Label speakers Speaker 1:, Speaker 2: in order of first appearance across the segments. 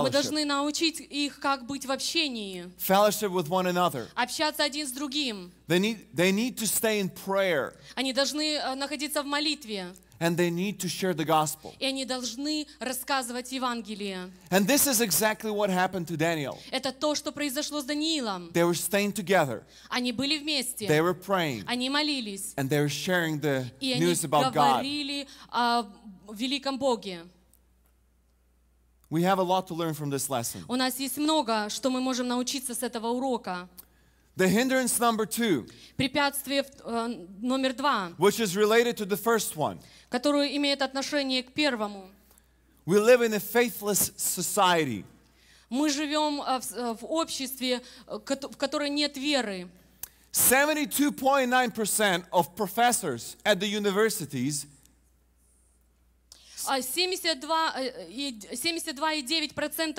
Speaker 1: Мы должны
Speaker 2: научить их, как быть в общении.
Speaker 1: Fellowship with one another.
Speaker 2: Общаться один с другим.
Speaker 1: They need, they need to stay in prayer.
Speaker 2: Они должны находиться в молитве.
Speaker 1: And they need to share the gospel.
Speaker 2: И они должны рассказывать Евангелие.
Speaker 1: And this is exactly what happened to Daniel.
Speaker 2: Это то, что произошло с Даниилом.
Speaker 1: They were staying together.
Speaker 2: Они были вместе. They were praying. Они молились.
Speaker 1: And they were sharing the И news about God. И они говорили
Speaker 2: о великом Боге.
Speaker 1: We have a lot to learn from this lesson.
Speaker 2: У нас есть много, что мы можем научиться с этого урока.
Speaker 1: The hindrance number two,
Speaker 2: препятствие э, номер два,
Speaker 1: which is related to the first one.
Speaker 2: которое имеет отношение к первому.
Speaker 1: We live in a faithless society.
Speaker 2: Мы живем э, э, в обществе, в которой нет веры.
Speaker 1: 72.9% of professors at the universities
Speaker 2: 72,9% а э,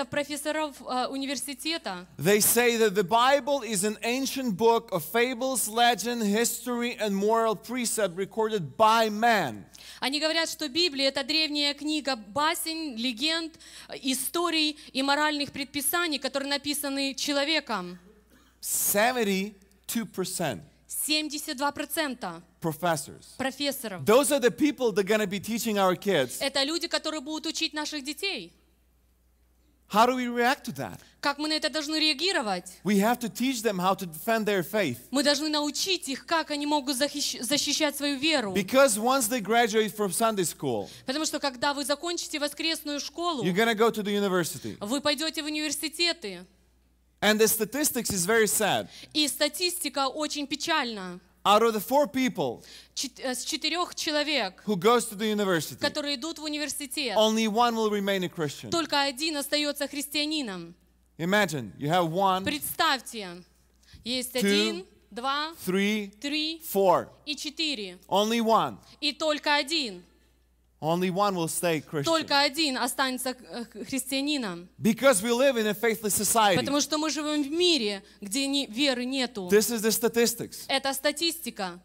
Speaker 2: э, профессоров э, университета
Speaker 1: They say that the Bible is an ancient book of fables, legend, history and moral precept recorded by man.
Speaker 2: Они говорят, что Библия — это древняя книга басен, легенд, историй и моральных предписаний, которые написаны человеком.
Speaker 1: 72%
Speaker 2: 72%
Speaker 1: professors.
Speaker 2: профессоров.
Speaker 1: Those are the people that are going to be teaching our kids.
Speaker 2: Это люди, которые будут учить наших детей.
Speaker 1: How do we react to that?
Speaker 2: Как мы на это должны реагировать?
Speaker 1: We have to teach them how to defend their faith.
Speaker 2: Мы должны научить их, как они могут защищать свою веру. Because
Speaker 1: once they graduate from Sunday school,
Speaker 2: потому что когда вы закончите воскресную школу, you're
Speaker 1: gonna go to the university.
Speaker 2: Вы пойдете в университеты.
Speaker 1: And the statistics is very sad.
Speaker 2: И статистика очень печальна.
Speaker 1: Out of the four people
Speaker 2: э, с четырех человек,
Speaker 1: who goes to the university,
Speaker 2: которые идут в университет, only
Speaker 1: one will remain a Christian.
Speaker 2: только один остается христианином.
Speaker 1: Imagine, you have one,
Speaker 2: Представьте, есть two, один, два, three, три four. и четыре.
Speaker 1: Only one.
Speaker 2: И только один.
Speaker 1: Only one will stay Christian. Только
Speaker 2: один останется э, христианином.
Speaker 1: Because we live in a faithless society. Потому
Speaker 2: что мы живем в мире, где веры нету.
Speaker 1: This is the statistics.
Speaker 2: Это статистика.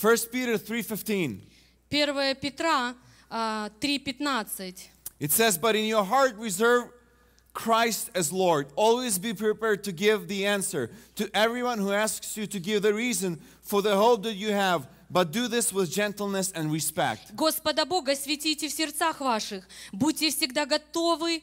Speaker 1: 1 Peter 3:15.
Speaker 2: 1 Петра 3:15.
Speaker 1: It says, "But in your heart reserve Christ as Lord. Always be prepared to give the answer to everyone who asks you to give the reason for the hope that you have." But do this with gentleness and respect.
Speaker 2: Господа Бога светите в сердцах ваших. Будьте всегда готовы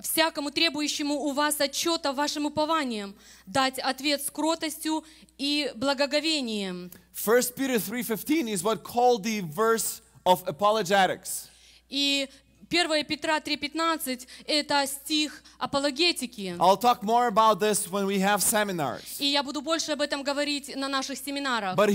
Speaker 2: всякому требующему у вас отчета вашим упованием, дать ответ с кротостью и благоговением.
Speaker 1: 1 Peter 3.15 is what called the verse of apologetics.
Speaker 2: И 1 Петра 3:15 это стих апологетики. I'll
Speaker 1: talk more about this when we have seminars.
Speaker 2: И я буду больше об этом говорить на наших семинарах. Но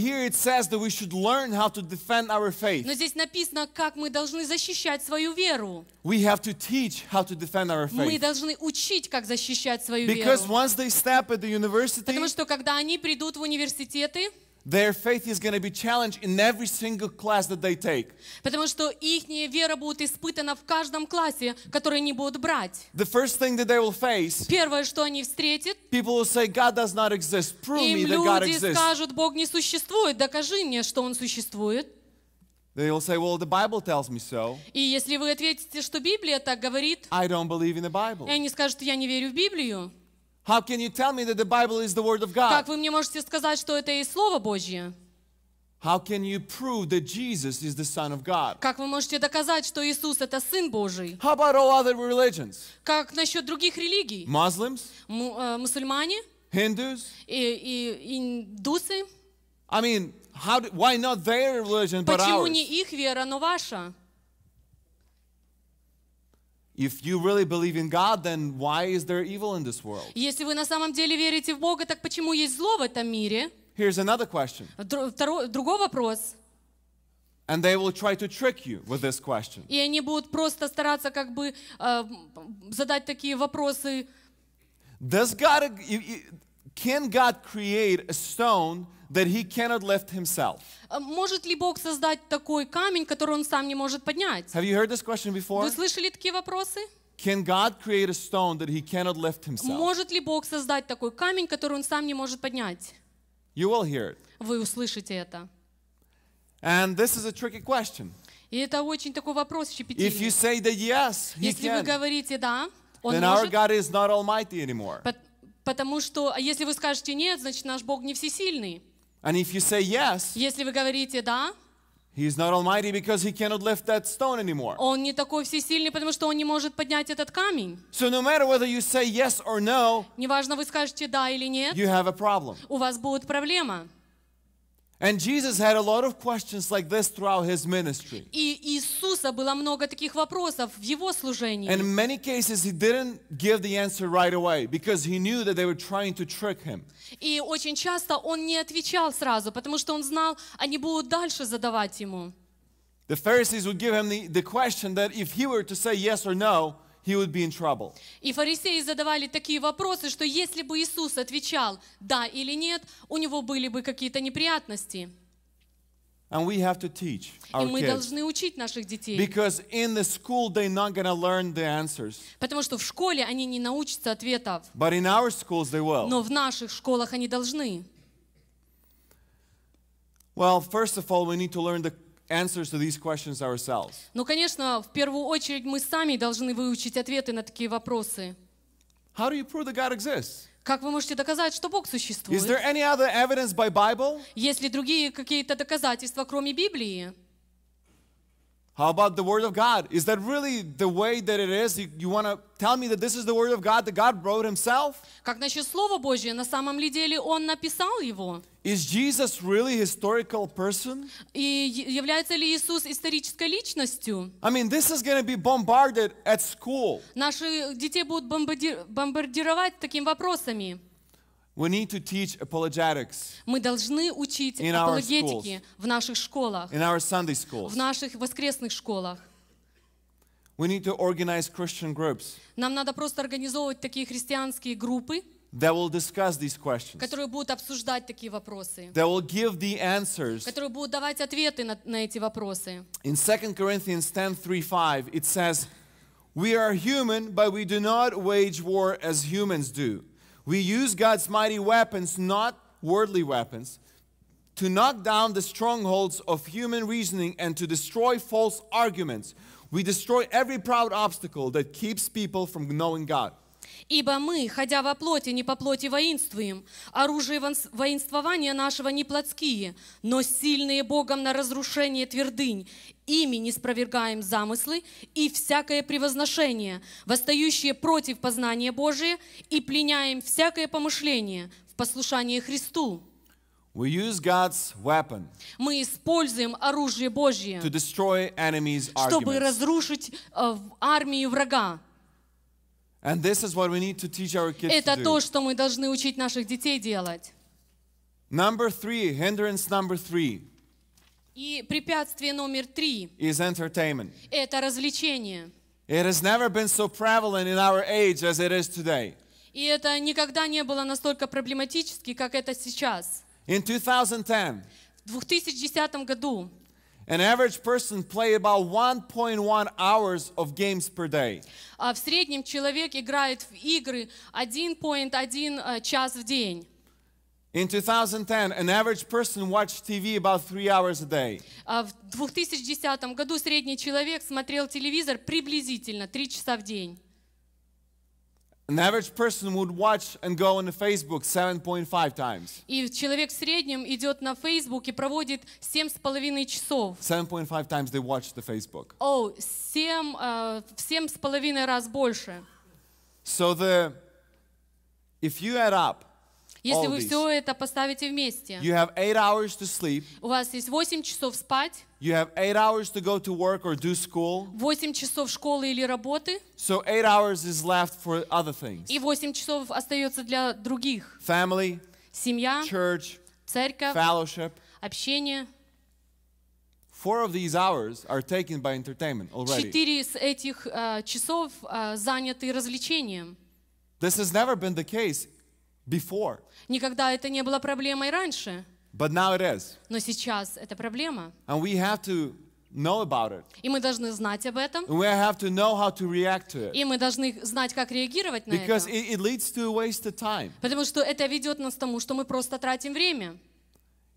Speaker 2: здесь написано, как мы должны защищать свою веру.
Speaker 1: We have to teach how to defend our faith. Мы
Speaker 2: должны учить, как защищать свою веру. once they step at the university, Потому что когда они придут в университеты,
Speaker 1: Their faith is going to be challenged in every single class that they take.
Speaker 2: Потому что их вера будет испытана в каждом классе, который они будут брать. The first thing
Speaker 1: that they will face.
Speaker 2: Первое, что они встретят.
Speaker 1: People will say, God does not exist. Prove me that God exists. Им люди скажут,
Speaker 2: Бог не существует. Докажи мне, что Он существует.
Speaker 1: They will say, well, the Bible tells me so.
Speaker 2: И если вы ответите, что Библия так говорит,
Speaker 1: I don't believe in the Bible. и
Speaker 2: они скажут, я не верю в Библию, How can you tell me that the Bible is the word of God? Как вы мне можете сказать, что это и слово Божье?
Speaker 1: How can you prove that Jesus is the Son of God?
Speaker 2: Как вы можете доказать, что Иисус это Сын Божий? How about all other religions? Как насчет других религий? Muslims? мусульмане? Hindus? И, индусы? I mean, how do, why not their
Speaker 1: religion but Почему ours? не
Speaker 2: их вера, но ваша?
Speaker 1: If you really believe in God, then why is there evil in this world?
Speaker 2: Если вы на самом деле верите в Бога, так почему есть зло в этом мире?
Speaker 1: Here's another question.
Speaker 2: Другой вопрос.
Speaker 1: And they will try to trick you with this question.
Speaker 2: И они будут просто стараться как бы э, задать такие вопросы. Does God,
Speaker 1: can God create a stone that he cannot lift himself?
Speaker 2: Э, может ли Бог создать такой камень, который он сам не может поднять?
Speaker 1: Have you heard this question before? Вы
Speaker 2: слышали такие вопросы?
Speaker 1: Can God create a stone that he cannot lift himself?
Speaker 2: Может ли Бог создать такой камень, который он сам не может поднять?
Speaker 1: You will hear it.
Speaker 2: Вы услышите это.
Speaker 1: And this is a tricky question.
Speaker 2: И это очень такой вопрос щепетильный.
Speaker 1: If you say that yes, he Если can, вы
Speaker 2: говорите да, он then может. Our
Speaker 1: God is not almighty anymore.
Speaker 2: Потому что, а если вы скажете нет, значит наш Бог не всесильный.
Speaker 1: And if you say yes,
Speaker 2: Если вы говорите «да»,
Speaker 1: He's not almighty because he cannot lift that stone anymore.
Speaker 2: Он не такой всесильный, потому что он не может поднять этот камень.
Speaker 1: So no matter whether you say yes or no,
Speaker 2: неважно вы скажете да или нет, you have a problem. У вас будет проблема.
Speaker 1: And Jesus had a lot of questions like this throughout his ministry.
Speaker 2: И Иисуса было много таких вопросов в его служении. And
Speaker 1: in many cases he didn't give the answer right away because he knew that they were trying to trick him.
Speaker 2: И очень часто он не отвечал сразу, потому что он знал, они будут дальше задавать ему.
Speaker 1: The Pharisees would give him the, the question that if he were to say yes or no, he would be in trouble.
Speaker 2: И фарисеи задавали такие вопросы, что если бы Иисус отвечал да или нет, у него были бы какие-то неприятности.
Speaker 1: And we have to teach our И мы kids. должны
Speaker 2: учить наших детей. Because
Speaker 1: in the school they're not going learn the answers.
Speaker 2: Потому что в школе они не научатся ответов.
Speaker 1: But in our schools they will.
Speaker 2: Но в наших школах они должны.
Speaker 1: Well, first of all, we need to learn the answers to these questions ourselves.
Speaker 2: Ну, конечно, в первую очередь мы сами должны выучить ответы на такие вопросы. How do you prove that God exists? Как вы можете доказать, что Бог существует? Is there any other evidence by Bible? Есть ли другие какие-то доказательства, кроме Библии?
Speaker 1: How about the Word of God? Is that really the way that it is? You, you want to tell me that this is the Word of God that God wrote Himself?
Speaker 2: Как На самом ли деле Он написал его?
Speaker 1: Is Jesus really historical person?
Speaker 2: И является ли Иисус исторической личностью?
Speaker 1: I mean, this is going to be bombarded at school.
Speaker 2: Наши будут бомбардировать такими вопросами.
Speaker 1: We need to teach apologetics
Speaker 2: Мы должны учить in our schools, в наших школах, in
Speaker 1: our Sunday schools. в
Speaker 2: наших воскресных школах.
Speaker 1: We need to organize Christian groups
Speaker 2: Нам надо просто организовывать такие христианские группы,
Speaker 1: that will discuss these questions,
Speaker 2: которые будут обсуждать такие вопросы,
Speaker 1: that will give the answers.
Speaker 2: которые будут давать ответы на, на эти вопросы.
Speaker 1: In 2 Corinthians 10:3-5 it says, "We are human, but we do not wage war as humans do." We use God's mighty weapons, not worldly weapons, to knock down the strongholds of human reasoning and to destroy false arguments. We destroy every proud obstacle that keeps people from knowing God.
Speaker 2: Ибо мы, ходя во плоти, не по плоти воинствуем. Оружие воинствования нашего не плотские, но сильные Богом на разрушение твердынь. Ими не спровергаем замыслы и всякое превозношение, восстающее против познания Божия, и пленяем всякое помышление в послушании Христу.
Speaker 1: We use God's weapon
Speaker 2: Мы используем оружие Божье, to
Speaker 1: destroy enemies' чтобы arguments.
Speaker 2: разрушить э, армию врага.
Speaker 1: Это то,
Speaker 2: что мы должны учить наших детей делать.
Speaker 1: Number three, hindrance number three.
Speaker 2: И препятствие номер три
Speaker 1: is entertainment.
Speaker 2: это развлечение.
Speaker 1: It has never been so prevalent in our age as it is today.
Speaker 2: И это никогда не было настолько проблематически, как это сейчас.
Speaker 1: In 2010,
Speaker 2: в 2010 году
Speaker 1: An average person play about 1.1 hours of games per day.
Speaker 2: В среднем человек играет в игры 1.1 час в день.
Speaker 1: In 2010, an average person watched TV about three hours a day.
Speaker 2: В 2010 году средний человек смотрел телевизор приблизительно 3 часа в день.
Speaker 1: An average person would watch and go on Facebook 7.5 times.
Speaker 2: И человек в среднем идет на Facebook и проводит 7,5 часов.
Speaker 1: 7.5 times they watch the Facebook.
Speaker 2: О, oh, 7, uh, 7,5 раз больше.
Speaker 1: So the, if you add up
Speaker 2: Если вы все это поставите вместе, you
Speaker 1: have eight hours to sleep.
Speaker 2: у вас есть 8 часов спать,
Speaker 1: You have eight hours to go to work or do school.
Speaker 2: 8 часов школы или работы.
Speaker 1: So eight hours is left for other things.
Speaker 2: И 8 часов остается для других. Family. Семья. Church. Церковь. Fellowship. Общение.
Speaker 1: Four of these hours are taken by entertainment already.
Speaker 2: Четыре из этих часов заняты развлечением.
Speaker 1: This has never been the case Before.
Speaker 2: Никогда это не было проблемой раньше.
Speaker 1: But now it is.
Speaker 2: Но сейчас это проблема.
Speaker 1: And we have to know about it.
Speaker 2: И мы должны знать об этом.
Speaker 1: And we have to know how to react to it. И
Speaker 2: мы должны знать, как реагировать на Because это.
Speaker 1: Because it leads to a waste of time.
Speaker 2: Потому что это ведет нас к тому, что мы просто тратим время.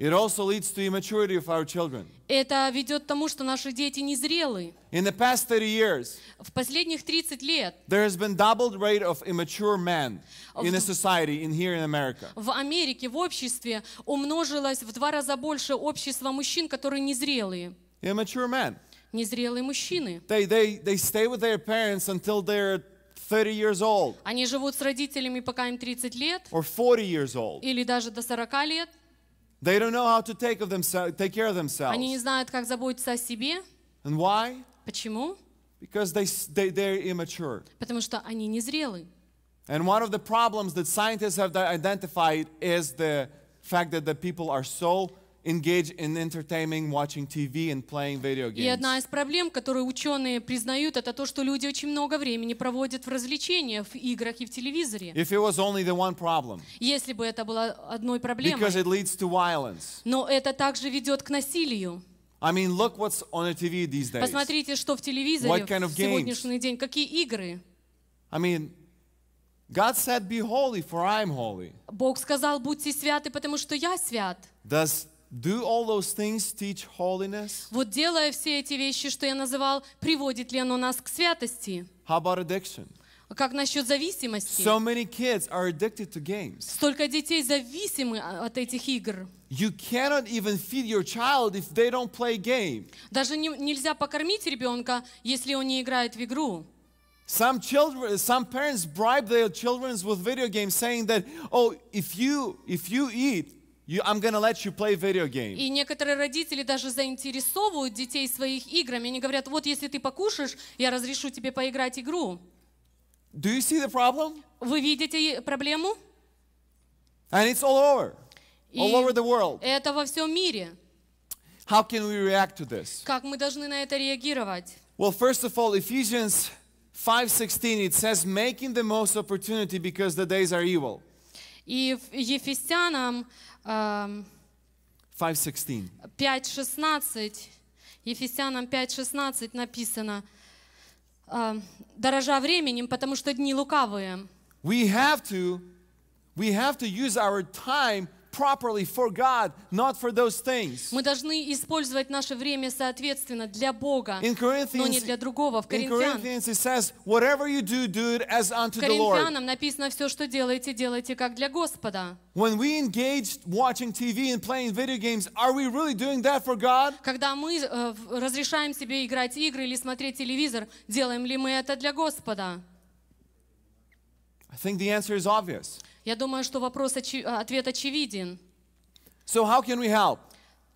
Speaker 1: It also leads to immaturity of our children.
Speaker 2: Это ведет к тому, что наши дети незрелы.
Speaker 1: In the past 30 years,
Speaker 2: в последних 30 лет
Speaker 1: there has been doubled rate of immature men in the society in here in America.
Speaker 2: В Америке в обществе умножилось в два раза больше общества мужчин, которые незрелые.
Speaker 1: Immature men.
Speaker 2: Незрелые мужчины.
Speaker 1: They they they stay with their parents until they're 30 years old.
Speaker 2: Они живут с родителями, пока им 30 лет.
Speaker 1: Or 40 years old.
Speaker 2: Или даже до 40 лет.
Speaker 1: They don't know how to take, of themselves, take care of themselves. Они
Speaker 2: не знают, как заботиться о себе.
Speaker 1: And why? Почему? Because they, they, they're immature.
Speaker 2: Потому что они незрелы.
Speaker 1: And one of the problems that scientists have identified is the fact that the people are so engage in entertaining, watching TV and playing video games. И одна
Speaker 2: из проблем, которую ученые признают, это то, что люди очень много времени проводят в развлечениях, в играх и в телевизоре. If
Speaker 1: it was only the one problem.
Speaker 2: Если бы это было одной проблемой. Because it
Speaker 1: leads to violence.
Speaker 2: Но это также ведет к насилию.
Speaker 1: I mean, look what's on the TV these days.
Speaker 2: Посмотрите, что в телевизоре What kind of в сегодняшний games? день. Какие игры?
Speaker 1: I mean, God said, "Be holy, for I am holy."
Speaker 2: Бог сказал, будьте святы, потому что я свят.
Speaker 1: Does do all those things teach holiness?
Speaker 2: Вот делая все эти вещи, что я называл, приводит ли оно нас к святости?
Speaker 1: How about addiction?
Speaker 2: Как насчет зависимости? So
Speaker 1: many kids are addicted to games.
Speaker 2: Столько детей зависимы от этих игр.
Speaker 1: You cannot even feed your child if they don't play game.
Speaker 2: Даже не, нельзя покормить ребенка, если он не играет в игру. Some
Speaker 1: children, some parents bribe their children with video games, saying that, "Oh, if you if you eat, You, I'm gonna let you play video game.
Speaker 2: И некоторые родители даже заинтересовывают детей своих играми. Они говорят, вот если ты покушаешь, я разрешу тебе поиграть игру. Do you see the problem? Вы видите проблему?
Speaker 1: And it's all over.
Speaker 2: И all over the world. Это во всем мире.
Speaker 1: How can we react to this?
Speaker 2: Как мы должны на это реагировать?
Speaker 1: Well, first of all, Ephesians 5:16 it says making the most opportunity because the days are evil.
Speaker 2: И в Ефесянам
Speaker 1: 5.16,
Speaker 2: эм, Ефесянам 5.16 написано, эм, дорожа временем, потому что дни лукавые.
Speaker 1: We have to, we have to use our time properly for God, not for those things.
Speaker 2: Мы должны использовать наше время соответственно для Бога, но не для другого. В Коринфянам написано, все, что делаете, делайте как для Господа.
Speaker 1: When we engage watching TV and playing video games, are we really doing that for God? Когда мы
Speaker 2: э, разрешаем себе играть игры или смотреть телевизор, делаем ли мы это для Господа?
Speaker 1: I think the answer is obvious.
Speaker 2: Я думаю, что вопрос э, ответ очевиден.
Speaker 1: So how can we help?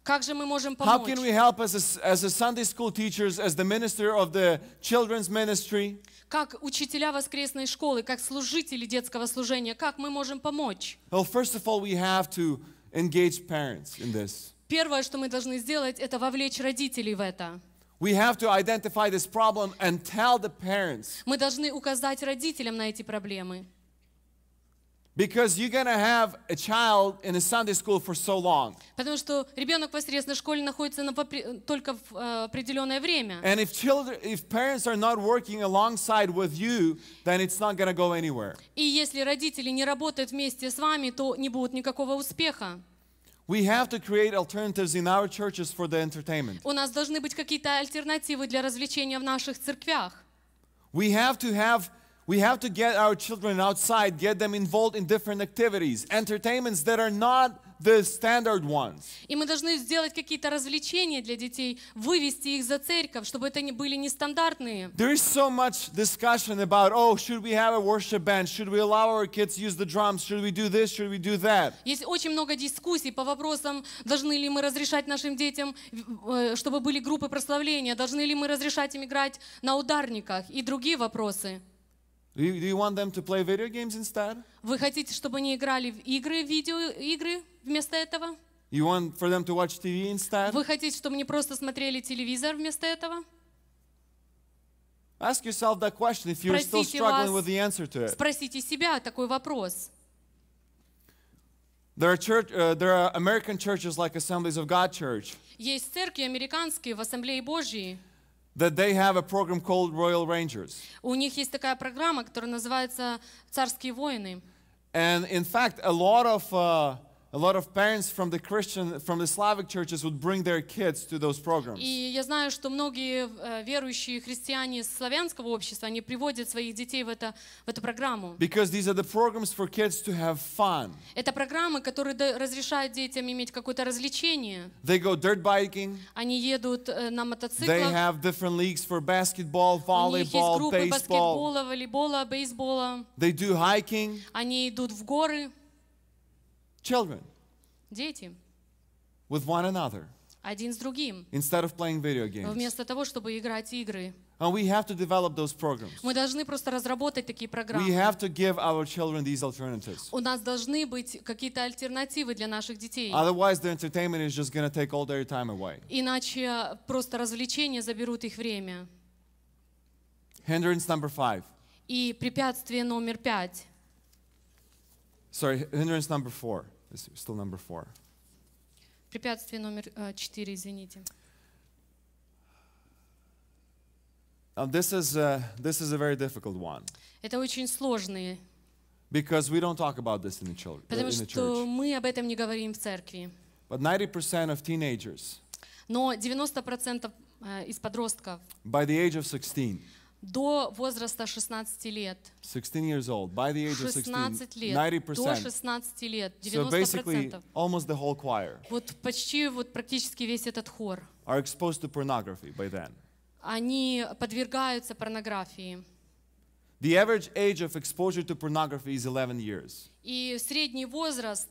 Speaker 2: Как же мы можем помочь? How can we
Speaker 1: help as a, as a Sunday school teachers, as the minister of the children's ministry?
Speaker 2: Как учителя воскресной школы, как служители детского служения, как мы можем помочь?
Speaker 1: Well, first of all, we have to engage parents in this.
Speaker 2: Первое, что мы должны сделать, это вовлечь родителей в это.
Speaker 1: We have to identify this problem and tell the parents.
Speaker 2: Мы должны указать родителям на эти проблемы.
Speaker 1: Because you're going to have a child in a Sunday school for so long.
Speaker 2: Потому что ребенок в воскресной школе находится на только в определенное время. And
Speaker 1: if children, if parents are not working alongside with you, then it's not going to go anywhere.
Speaker 2: И если родители не работают вместе с вами, то не будет никакого успеха.
Speaker 1: We have to create alternatives in our churches for the entertainment.
Speaker 2: У нас должны быть какие-то альтернативы для развлечения в наших церквях.
Speaker 1: We have to have We have to get our children outside, get them involved in different activities, entertainments that are not the standard ones.
Speaker 2: И мы должны сделать какие-то развлечения для детей, вывести их за церковь, чтобы это не были нестандартные.
Speaker 1: There is so much discussion about, oh, should we have a worship band? Should we allow our kids use the drums? Should we do this? Should we do that?
Speaker 2: Есть очень много дискуссий по вопросам, должны ли мы разрешать нашим детям, чтобы были группы прославления, должны ли мы разрешать им играть на ударниках и другие вопросы.
Speaker 1: Do you, do you want them to play video games instead?
Speaker 2: Вы хотите, чтобы они играли в игры, видеоигры вместо этого?
Speaker 1: You want for them to watch TV instead?
Speaker 2: Вы хотите, чтобы они просто смотрели телевизор вместо этого?
Speaker 1: Ask yourself that question if you're still struggling with the answer to it.
Speaker 2: Спросите себя такой вопрос.
Speaker 1: There are, church, uh, there are American churches like Assemblies of God Church.
Speaker 2: Есть церкви американские в Ассамблее Божьей.
Speaker 1: that they have a program called Royal Rangers.
Speaker 2: У них есть такая программа, которая называется «Царские воины».
Speaker 1: And in fact, a lot of uh, a lot of parents from the Christian, from the Slavic churches would bring their kids to those programs.
Speaker 2: И я знаю, что многие э, верующие христиане из славянского общества, они приводят своих детей в это в эту программу.
Speaker 1: Because these are the programs for kids to have fun.
Speaker 2: Это программы, которые разрешают детям иметь какое-то развлечение.
Speaker 1: They go dirt biking.
Speaker 2: Они едут э, на мотоциклах. They
Speaker 1: have different leagues for basketball, volleyball, baseball. У них есть группы баскетбола,
Speaker 2: волейбола, бейсбола.
Speaker 1: They do hiking.
Speaker 2: Они идут в горы. Children. Дети.
Speaker 1: With one another.
Speaker 2: Один с другим.
Speaker 1: Instead of playing video games. Вместо
Speaker 2: того, чтобы играть игры.
Speaker 1: And we have to develop those programs.
Speaker 2: Мы должны просто разработать такие программы. We have
Speaker 1: to give our children these alternatives.
Speaker 2: У нас должны быть какие-то альтернативы для наших детей. Otherwise,
Speaker 1: the entertainment is just going to take all their time away.
Speaker 2: Иначе просто развлечения заберут их время.
Speaker 1: Hindrance number five.
Speaker 2: И препятствие номер пять.
Speaker 1: Sorry, hindrance number four. still number four.
Speaker 2: Препятствие номер э, четыре, извините.
Speaker 1: Now this is a, this is a very difficult one.
Speaker 2: Это очень сложный.
Speaker 1: Because we don't talk about this in the, in the church. Потому что
Speaker 2: мы об этом не говорим в церкви.
Speaker 1: But 90% of teenagers.
Speaker 2: Но 90% э, из подростков.
Speaker 1: By the age of 16.
Speaker 2: до возраста 16 лет.
Speaker 1: 16 years old, by the age of 16, лет, 90%. До
Speaker 2: 16 лет, 90%. So basically,
Speaker 1: almost the whole choir.
Speaker 2: Вот почти, вот практически весь этот хор.
Speaker 1: Are exposed to pornography by then.
Speaker 2: Они подвергаются порнографии.
Speaker 1: The average age of exposure to pornography is 11 years.
Speaker 2: И средний возраст,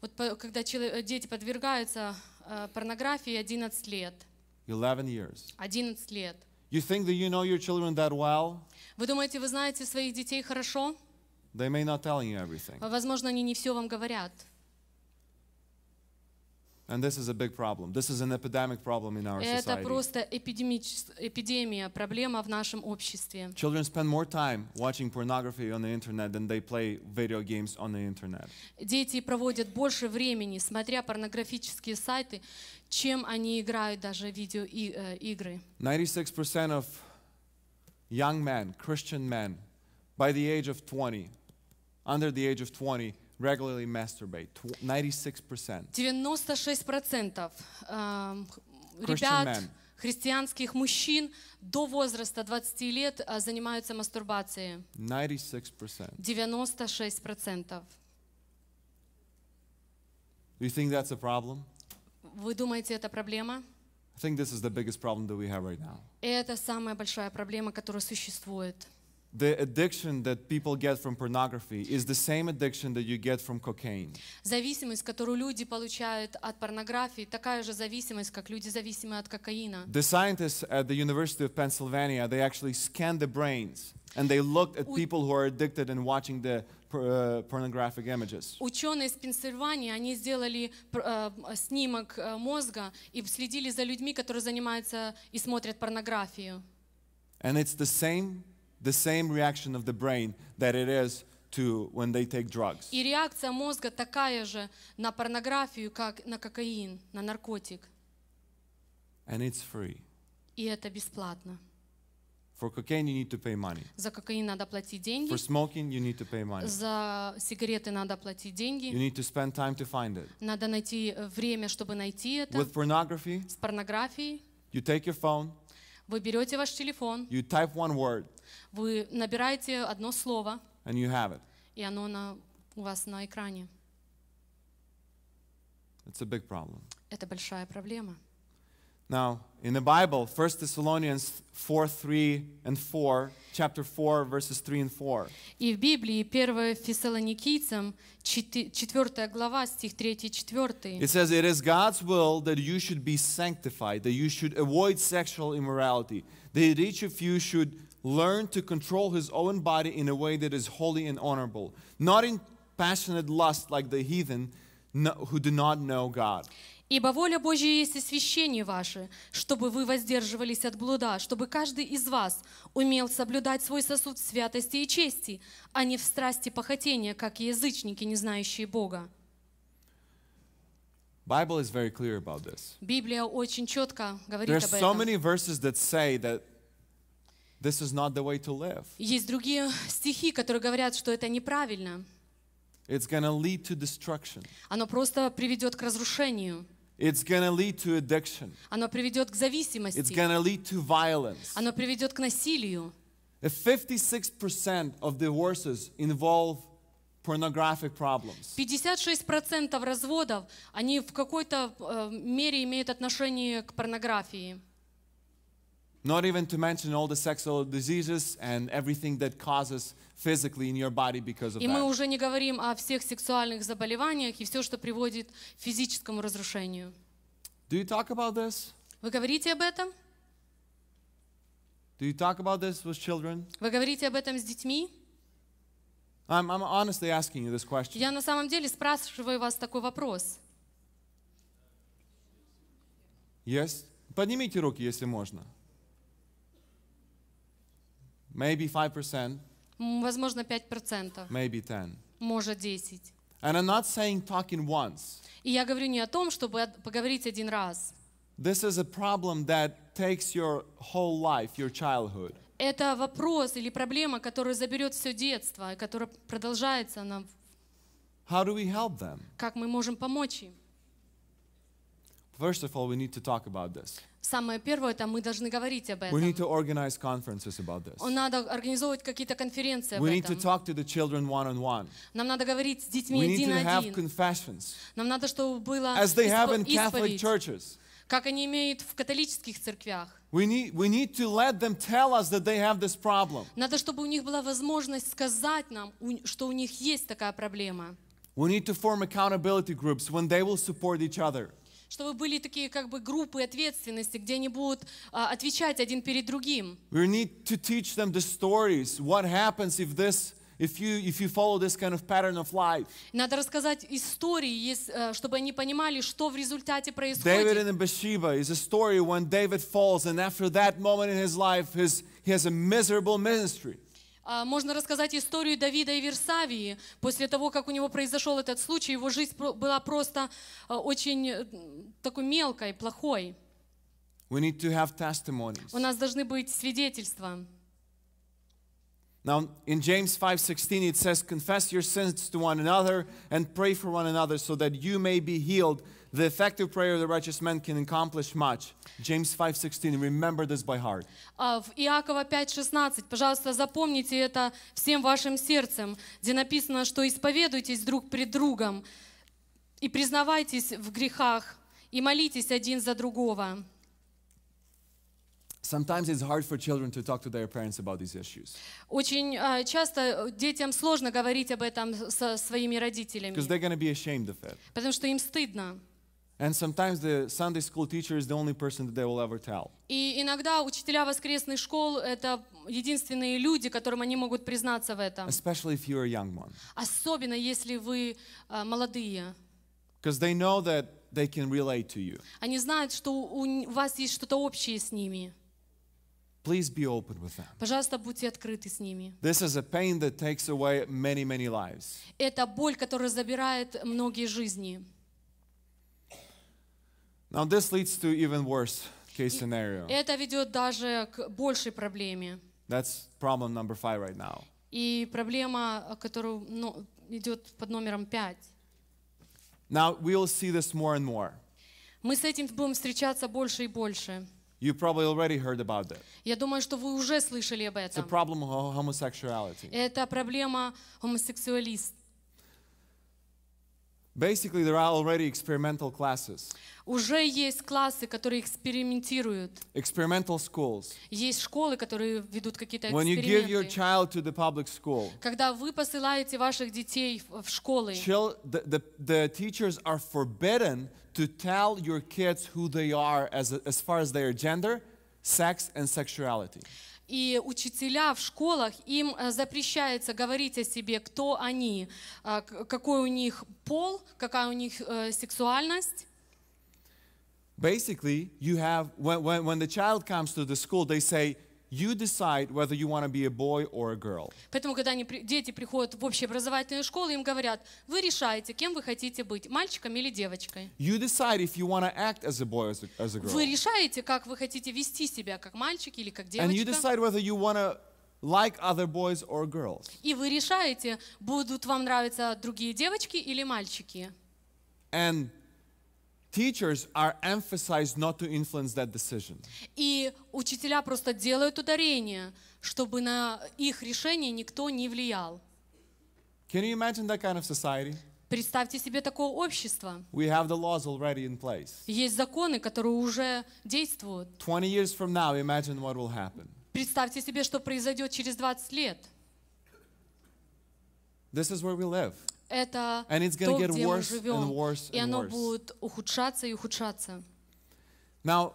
Speaker 2: вот когда э, дети подвергаются э, порнографии, 11 лет.
Speaker 1: 11 years.
Speaker 2: 11 лет.
Speaker 1: You think that you know your children that well?
Speaker 2: Вы думаете, вы знаете своих детей хорошо?
Speaker 1: They may not tell you everything.
Speaker 2: Возможно, они не все вам говорят.
Speaker 1: And this is a big problem. This is an epidemic problem in our Это
Speaker 2: society.
Speaker 1: Children spend more time watching pornography on the internet than they play video games on the internet.
Speaker 2: Дети проводят больше времени, смотря порнографические сайты, чем они играют даже видеоигры.
Speaker 1: Э, 96% of young men, Christian men, by the age of 20, under the age of 20, regularly masturbate. 96%.
Speaker 2: 96% эм, ребят, христианских мужчин до возраста 20 лет э, занимаются мастурбацией.
Speaker 1: 96%.
Speaker 2: 96%.
Speaker 1: Do you think that's a problem?
Speaker 2: Вы думаете, это проблема?
Speaker 1: I think this is the biggest problem that we have right now.
Speaker 2: Это самая большая проблема, которая существует.
Speaker 1: the addiction that people get from pornography is the same addiction that you get from cocaine.
Speaker 2: Зависимость, которую люди получают от порнографии, такая же зависимость, как люди зависимы от кокаина.
Speaker 1: The scientists at the University of Pennsylvania, they actually scanned the brains and they looked at people who are addicted and watching the uh, pornographic images.
Speaker 2: Ученые из Пенсильвании, они сделали э, снимок э, мозга и следили за людьми, которые занимаются и смотрят порнографию.
Speaker 1: And it's the same the same reaction of the brain that it is to when they take drugs.
Speaker 2: И реакция мозга такая же на порнографию, как на кокаин, на наркотик.
Speaker 1: And it's free.
Speaker 2: И это бесплатно.
Speaker 1: For cocaine you need to pay money.
Speaker 2: За кокаин надо платить деньги. For
Speaker 1: smoking you need to pay money.
Speaker 2: За сигареты надо платить деньги. You
Speaker 1: need to spend time to find it.
Speaker 2: Надо найти время, чтобы найти это. With
Speaker 1: pornography. С
Speaker 2: порнографией.
Speaker 1: You take your phone.
Speaker 2: Вы берете ваш телефон.
Speaker 1: You type one word.
Speaker 2: Вы набираете одно слово. And you have it. И оно на, у вас на экране.
Speaker 1: It's a big problem.
Speaker 2: Это большая проблема.
Speaker 1: Now, in the Bible, 1 Thessalonians 4, 3 and 4, chapter 4, verses 3 and 4.
Speaker 2: И в Библии 1 Фессалоникийцам 4 глава, стих 3 и 4. It
Speaker 1: says, It is God's will that you should be sanctified, that you should avoid sexual immorality, that each of you should learn to control his own body in a way that is holy and honorable, not in passionate lust like the heathen who do not know God.
Speaker 2: Ибо воля Божья есть освящение ваше, чтобы вы воздерживались от блуда, чтобы каждый из вас умел соблюдать свой сосуд в святости и чести, а не в страсти похотения, как язычники, не знающие Бога. Библия очень четко говорит There's об этом. so many
Speaker 1: verses that say that This is not the way to live.
Speaker 2: Есть другие стихи, которые говорят, что это неправильно.
Speaker 1: It's gonna lead to destruction.
Speaker 2: Оно просто приведет к разрушению.
Speaker 1: It's gonna lead to addiction.
Speaker 2: Оно приведет к зависимости. It's gonna
Speaker 1: lead to violence.
Speaker 2: Оно приведет к насилию.
Speaker 1: 56% of divorces involve pornographic problems.
Speaker 2: 56% разводов, они в какой-то э, мере имеют отношение к порнографии.
Speaker 1: Not even to mention all the sexual diseases and everything that causes physically in your body because of И мы
Speaker 2: уже не говорим о всех сексуальных заболеваниях и все, что приводит к физическому разрушению.
Speaker 1: Do you talk about
Speaker 2: this? Вы говорите об этом?
Speaker 1: Do you talk about this with children?
Speaker 2: Вы говорите об этом с детьми?
Speaker 1: I'm, I'm honestly asking you this question.
Speaker 2: Я на самом деле спрашиваю вас такой вопрос.
Speaker 1: Yes? Поднимите руки, если можно. Maybe 5%.
Speaker 2: Возможно, 5%.
Speaker 1: Maybe 10.
Speaker 2: Может, 10.
Speaker 1: And I'm not saying talking once.
Speaker 2: И я говорю не о том, чтобы поговорить один раз.
Speaker 1: This is a problem that takes your whole life, your childhood.
Speaker 2: Это вопрос или проблема, которая заберет все детство, и которая продолжается нам.
Speaker 1: How do we help them?
Speaker 2: Как мы можем помочь им?
Speaker 1: First of all, we need to talk about this.
Speaker 2: Самое первое, это мы должны говорить об этом. We need
Speaker 1: to organize conferences about this.
Speaker 2: Надо организовывать какие-то конференции об We need этом. to
Speaker 1: talk to the children one on one.
Speaker 2: Нам надо говорить с детьми We need один to на have один.
Speaker 1: confessions.
Speaker 2: Нам надо, чтобы было As they have in Catholic исповедь, churches. как они имеют в католических церквях.
Speaker 1: We need, we need to let them tell us that they have this problem.
Speaker 2: Надо, чтобы у них была возможность сказать нам, что у них есть такая проблема.
Speaker 1: We need to form accountability groups when they will support each other
Speaker 2: чтобы были такие как бы группы ответственности, где они будут а, отвечать один перед другим.
Speaker 1: We need to teach them the stories. What happens if this If you, if you follow this kind of pattern of life.
Speaker 2: Надо рассказать истории, чтобы они понимали, что в результате происходит. David
Speaker 1: and Bathsheba is a story when David falls, and after that moment in his life, his, he has a miserable ministry.
Speaker 2: А, можно рассказать историю Давида и Версавии. После того, как у него произошел этот случай, его жизнь была просто а, очень э, такой мелкой, плохой.
Speaker 1: We need to have У
Speaker 2: нас должны быть свидетельства.
Speaker 1: Now, in James 5:16 it says confess your sins to one another and pray for one another so that you may be healed. The effective prayer of the righteous man can accomplish much. James 5:16 remember this by heart.
Speaker 2: В Иакова 5:16, пожалуйста, запомните это всем вашим сердцем, где написано, что исповедуйтесь друг пред другом и признавайтесь в грехах и молитесь один за другого.
Speaker 1: Sometimes it's hard for children to talk to their parents about these issues.
Speaker 2: Очень uh, часто детям сложно говорить об этом со своими родителями. Because
Speaker 1: they're going to be ashamed of it.
Speaker 2: Потому что им стыдно.
Speaker 1: And sometimes the Sunday school teacher is the only person that they will ever tell.
Speaker 2: И иногда учителя воскресных школ это единственные люди, которым они могут признаться в этом.
Speaker 1: Especially if you're a young one.
Speaker 2: Особенно если вы uh, молодые.
Speaker 1: Because they know that they can relate to you.
Speaker 2: Они знают, что у вас есть что-то общее с ними.
Speaker 1: Please be open with them.
Speaker 2: Пожалуйста, будьте открыты с ними.
Speaker 1: This is a pain that takes away many, many lives.
Speaker 2: Это боль, которая забирает многие жизни.
Speaker 1: Now this leads to even worse case scenario.
Speaker 2: Это ведет даже к большей проблеме.
Speaker 1: That's problem number five right now.
Speaker 2: И проблема, которая ну, идет под номером пять.
Speaker 1: Now we'll see this more and more.
Speaker 2: Мы с этим будем встречаться больше и больше.
Speaker 1: You probably already heard about that.
Speaker 2: Я думаю, что вы уже слышали об этом. It's a
Speaker 1: problem of homosexuality.
Speaker 2: Это проблема гомосексуалист.
Speaker 1: Basically, there are already experimental classes.
Speaker 2: Уже есть классы, которые экспериментируют.
Speaker 1: Experimental schools.
Speaker 2: Есть школы, которые ведут какие-то эксперименты. When you give your
Speaker 1: child to the public school,
Speaker 2: когда вы посылаете ваших детей в школы, the,
Speaker 1: the, the teachers are forbidden to tell your kids who they are as, as far as their gender, sex and sexuality.
Speaker 2: и учителя в школах, им э, запрещается говорить о себе, кто они, э, какой у них пол, какая у них э, сексуальность.
Speaker 1: Basically, you have, when, when, when the child comes to the school, they say, You decide whether you want to be a boy or a girl.
Speaker 2: Поэтому, когда они, дети приходят в общеобразовательную школу, им говорят, вы решаете, кем вы хотите быть, мальчиком или девочкой.
Speaker 1: You decide if you want to act as a boy or as a girl. Вы
Speaker 2: решаете, как вы хотите вести себя, как мальчик или как девочка. And you decide
Speaker 1: whether you want to like other boys or girls.
Speaker 2: И вы решаете, будут вам нравиться другие девочки или мальчики.
Speaker 1: And teachers are emphasized not to influence that decision.
Speaker 2: И учителя просто делают ударение, чтобы на их решение никто не влиял.
Speaker 1: Can you imagine that kind of society?
Speaker 2: Представьте себе такое общество.
Speaker 1: We have the laws already in place.
Speaker 2: Есть законы, которые уже действуют.
Speaker 1: 20 years from now, imagine what will happen.
Speaker 2: Представьте себе, что произойдет через 20 лет.
Speaker 1: This is where we live
Speaker 2: and it's going to get worse and worse and worse.
Speaker 1: Now,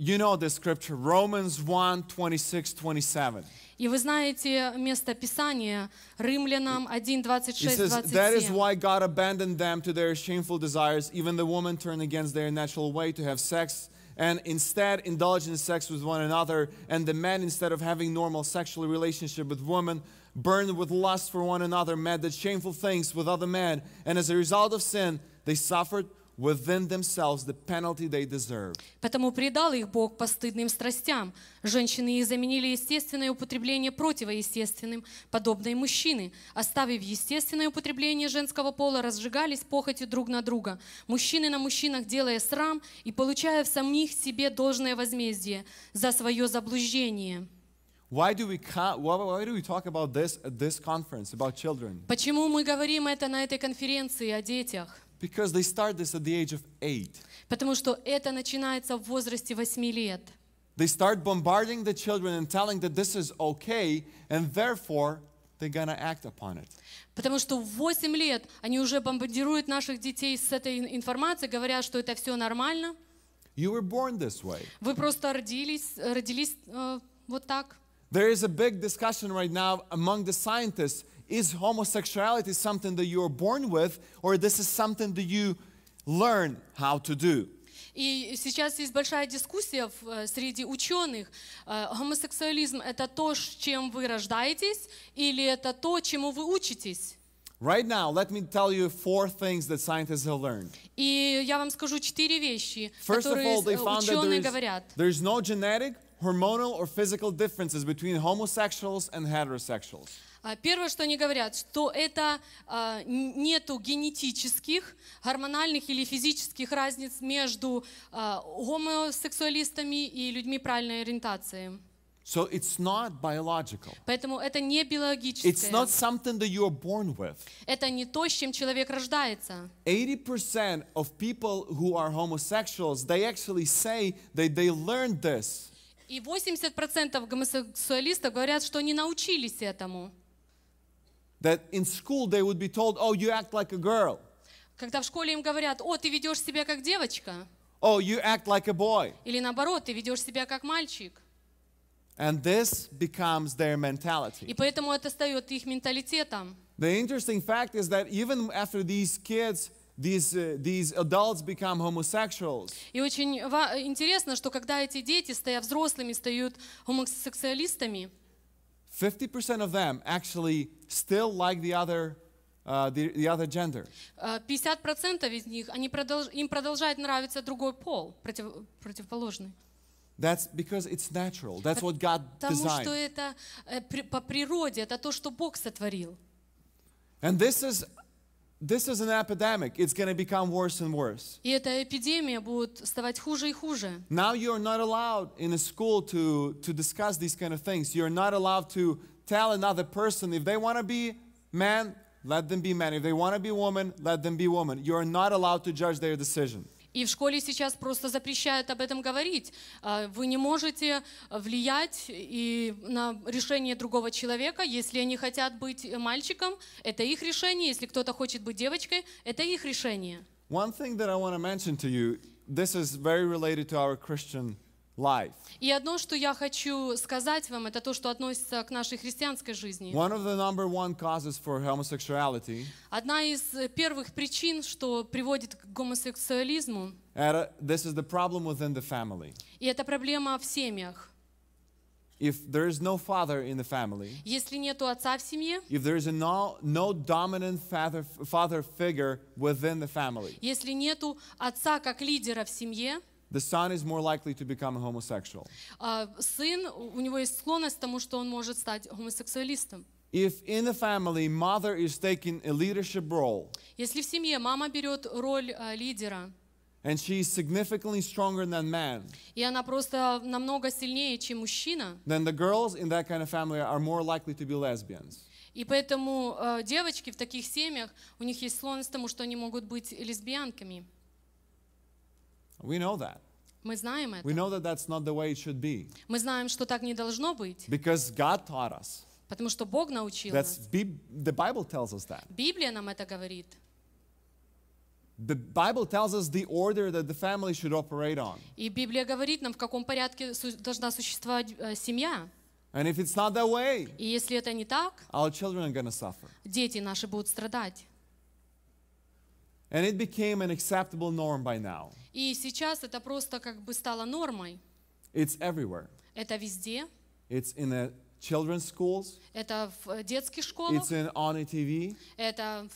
Speaker 1: you know the scripture, Romans 1, 26, 27.
Speaker 2: That is
Speaker 1: why God abandoned them to their shameful desires. Even the woman turned against their natural way to have sex and instead indulged in sex with one another. And the men, instead of having normal sexual relationship with woman, burned with lust for one another, met the shameful things with other men, and as a result of sin, they suffered within themselves the penalty they deserve.
Speaker 2: Потому предал их Бог постыдным страстям. Женщины их заменили естественное употребление противоестественным, подобные мужчины. Оставив естественное употребление женского пола, разжигались похотью друг на друга. Мужчины на мужчинах делая срам и получая в самих себе должное возмездие за свое заблуждение.
Speaker 1: Why do we why do we talk about this at this conference about children?
Speaker 2: Почему мы говорим это на этой конференции о детях?
Speaker 1: Because they start this at the age of eight.
Speaker 2: Потому что это начинается в возрасте 8 лет.
Speaker 1: They start bombarding the children and telling that this is okay, and therefore they're gonna act
Speaker 2: upon it. Потому что в 8 лет они уже бомбардируют наших детей с этой информацией, говоря, что это все нормально.
Speaker 1: You were born this way.
Speaker 2: Вы просто родились, родились э, вот так.
Speaker 1: There is a big discussion right now among the scientists is homosexuality something that you are born with, or this is something that you learn how to do?
Speaker 2: И сейчас есть большая дискуссия в э, среди ученых. Э, гомосексуализм – это то, чем вы рождаетесь, или это то, чему вы учитесь?
Speaker 1: Right now, let me tell you four things that scientists have learned.
Speaker 2: И я вам скажу четыре вещи, First которые of all, э, they found that
Speaker 1: there's no genetic hormonal or physical differences between homosexuals and heterosexuals.
Speaker 2: Первое, что они говорят, что это uh, нету генетических, гормональных или физических разниц между uh, гомосексуалистами и людьми правильной ориентации.
Speaker 1: So it's not biological.
Speaker 2: Поэтому это не биологическое. It's not
Speaker 1: something that you are born with.
Speaker 2: Это не то, с чем человек рождается.
Speaker 1: 80% of people who are homosexuals, they actually say that they learned this
Speaker 2: И 80% гомосексуалистов говорят, что они научились этому.
Speaker 1: That in school they would be told, oh, you act like a girl.
Speaker 2: Когда в школе им говорят, о, ты ведешь себя как девочка.
Speaker 1: Oh, you act like a boy.
Speaker 2: Или наоборот, ты ведешь себя как мальчик.
Speaker 1: And this becomes their mentality.
Speaker 2: И поэтому это стает их менталитетом.
Speaker 1: The interesting fact is that even after these kids these, uh, these adults become homosexuals.
Speaker 2: И очень интересно, что когда эти дети, стоя взрослыми, стают гомосексуалистами,
Speaker 1: 50% of them actually still like the other Uh, the, the other gender.
Speaker 2: 50% э, из них, они продолж, им продолжает нравиться другой пол, против, противоположный.
Speaker 1: That's because it's natural. That's what God designed. Потому что
Speaker 2: это э, по природе, это то, что Бог сотворил.
Speaker 1: And this is This is an epidemic. It's going to become worse and worse.
Speaker 2: И эта эпидемия будет ставать хуже и хуже.
Speaker 1: Now you are not allowed in a school to to discuss these kind of things. You are not allowed to tell another person if they want to be man, let them be man. If they want to be woman, let them be woman. You are not allowed to judge their decision.
Speaker 2: И в школе сейчас просто запрещают об этом говорить. А, вы не можете влиять и на решение другого человека. Если они хотят быть мальчиком, это их решение. Если кто-то хочет быть девочкой, это их решение.
Speaker 1: One thing that I want to mention to you, this is very related to our Christian life.
Speaker 2: И одно, что я хочу сказать вам, это то, что относится к нашей христианской жизни. One
Speaker 1: of the number one causes for homosexuality.
Speaker 2: Одна из первых причин, что приводит к гомосексуализму.
Speaker 1: this is the problem within the family.
Speaker 2: И это проблема в семьях.
Speaker 1: If there is no father in the family,
Speaker 2: если нету отца в семье,
Speaker 1: if there is a no, no dominant father, father figure within the family,
Speaker 2: если нету отца как лидера в семье,
Speaker 1: the son is more likely to become a homosexual.
Speaker 2: А, сын, у него есть склонность тому, что он может стать гомосексуалистом.
Speaker 1: If in the family mother is taking a leadership role,
Speaker 2: если в семье мама берет роль а, лидера,
Speaker 1: and she is significantly stronger than man,
Speaker 2: и она просто намного сильнее, чем мужчина,
Speaker 1: then the girls in that kind of family are more likely to be lesbians.
Speaker 2: И поэтому uh, девочки в таких семьях, у них есть склонность к тому, что они могут быть лесбиянками. We know that. Мы знаем это. We
Speaker 1: know that that's not the way it should be.
Speaker 2: Мы знаем, что так не должно быть.
Speaker 1: Because God taught us.
Speaker 2: Потому что Бог научил that's,
Speaker 1: нас. The Bible tells us that.
Speaker 2: Библия нам это говорит.
Speaker 1: The Bible tells us the order that the family should operate on.
Speaker 2: И Библия говорит нам, в каком порядке должна существовать семья.
Speaker 1: And if it's not that way,
Speaker 2: и если это не так,
Speaker 1: our children are gonna suffer.
Speaker 2: дети наши будут страдать.
Speaker 1: And it became an acceptable norm by now.
Speaker 2: И сейчас это просто как бы стало нормой.
Speaker 1: It's everywhere.
Speaker 2: Это везде.
Speaker 1: It's in the children's schools.
Speaker 2: Это в детских школах. It's
Speaker 1: in on TV.
Speaker 2: Это